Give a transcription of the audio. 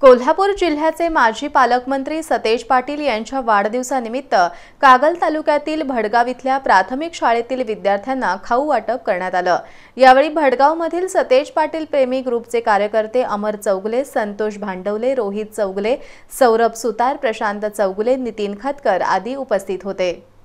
कोल्हापूर जिल्ह्याचे माजी पालकमंत्री सतेज पाटील यांच्या वाढदिवसानिमित्त कागल तालुक्यातील भडगाव इथल्या प्राथमिक शाळेतील विद्यार्थ्यांना खाऊ वाटप करण्यात आलं यावेळी भडगावमधील सतेज पाटील प्रेमी ग्रुपचे कार्यकर्ते अमर चौगले संतोष भांडवले रोहित चौगले सौरभ सुतार प्रशांत चौगले नितीन खतकर आदी उपस्थित होते